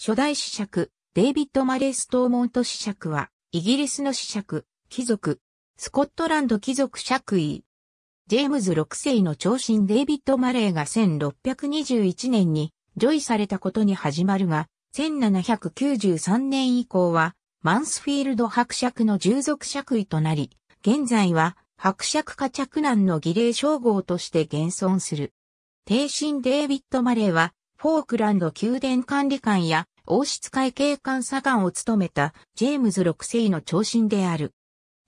初代子爵、デイビッド・マレー・ストーモント子爵は、イギリスの子爵、貴族、スコットランド貴族爵位。ジェームズ6世の長身デイビッド・マレーが1621年にジョイされたことに始まるが、1793年以降は、マンスフィールド伯爵の従属爵位となり、現在は伯爵家嫡男の儀礼称号として現存する。帝神デイビッド・マレーは、フォークランド宮殿管理官や王室会計官査官を務めたジェームズ6世の長身である。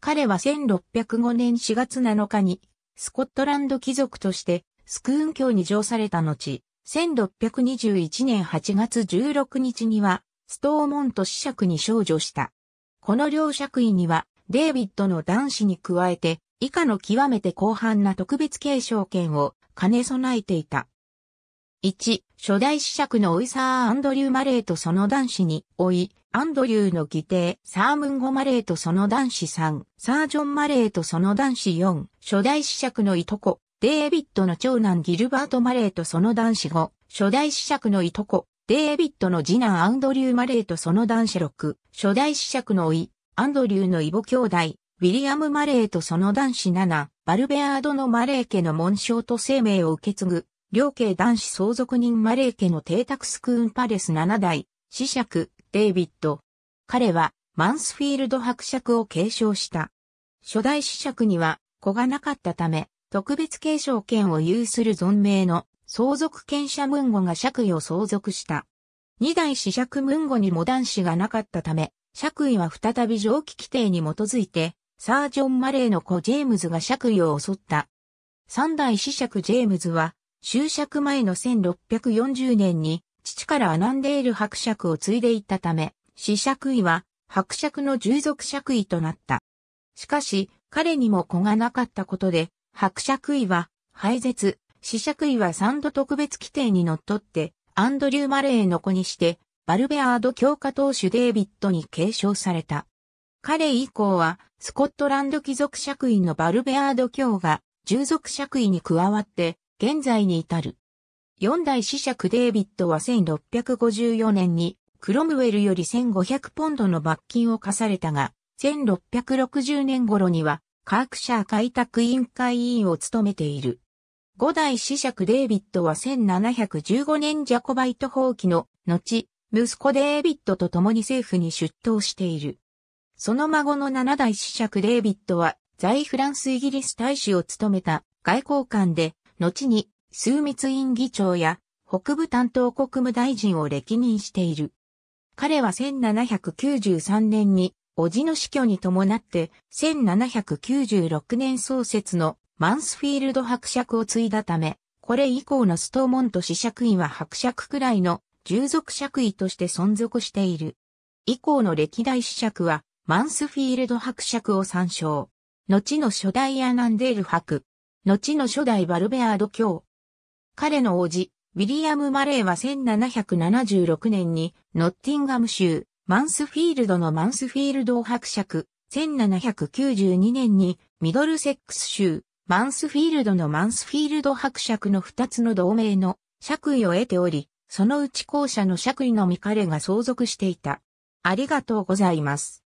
彼は1605年4月7日にスコットランド貴族としてスクーン教に乗された後、1621年8月16日にはストーモント子爵に少女した。この両爵位にはデイビッドの男子に加えて以下の極めて広範な特別継承権を兼ね備えていた。1、初代子爵のオイサー・アンドリュー・マレーとその男子に、おい、アンドリューの義弟、サームンゴ・マレーとその男子3、サージョン・マレーとその男子4、初代子爵のいとこ、デービッドの長男ギルバート・マレーとその男子5、初代子爵のいとこ、デービッドの次男アンドリュー・マレーとその男子6、初代子爵のおい、アンドリューのイボ兄弟、ウィリアム・マレーとその男子7、バルベアードのマレー家の紋章と生命を受け継ぐ、両家男子相続人マレー家の邸宅スクーンパレス7代、子爵、デイビッド。彼は、マンスフィールド伯爵を継承した。初代子爵には、子がなかったため、特別継承権を有する存命の相続権者ムンゴが爵位を相続した。二代子爵ムンゴにも男子がなかったため、爵位は再び上記規定に基づいて、サージョン・マレーの子ジェームズが爵位を襲った。三代子爵ジェームズは、終職前の1640年に父からアナンデール伯爵を継いでいったため、死爵位は伯爵の従属爵位となった。しかし、彼にも子がなかったことで、伯爵位は廃絶、死爵位は三度特別規定にのっとって、アンドリュー・マレーの子にして、バルベアード教科当主デイビッドに継承された。彼以降は、スコットランド貴族爵位のバルベアード教が、従属爵位に加わって、現在に至る。四代子爵デイビッドは1654年にクロムウェルより1500ポンドの罰金を課されたが、1660年頃にはカークシャー開拓委員会委員を務めている。五代子爵デイビッドは1715年ジャコバイト放棄の後、息子デイビッドと共に政府に出頭している。その孫の七代子爵デイビッドは在フランスイギリス大使を務めた外交官で後に、枢密院議長や北部担当国務大臣を歴任している。彼は1793年に、叔父の死去に伴って、1796年創設のマンスフィールド伯爵を継いだため、これ以降のストーモント氏爵位は伯爵くらいの従属爵位として存続している。以降の歴代子爵は、マンスフィールド伯爵を参照。後の初代アナンデール伯、後の初代バルベアード卿。彼の叔父、ウィリアム・マレーは1776年にノッティンガム州マンスフィールドのマンスフィールド伯爵、1792年にミドルセックス州マンスフィールドのマンスフィールド伯爵の二つの同盟の爵位を得ており、そのうち後者の爵位のみ彼が相続していた。ありがとうございます。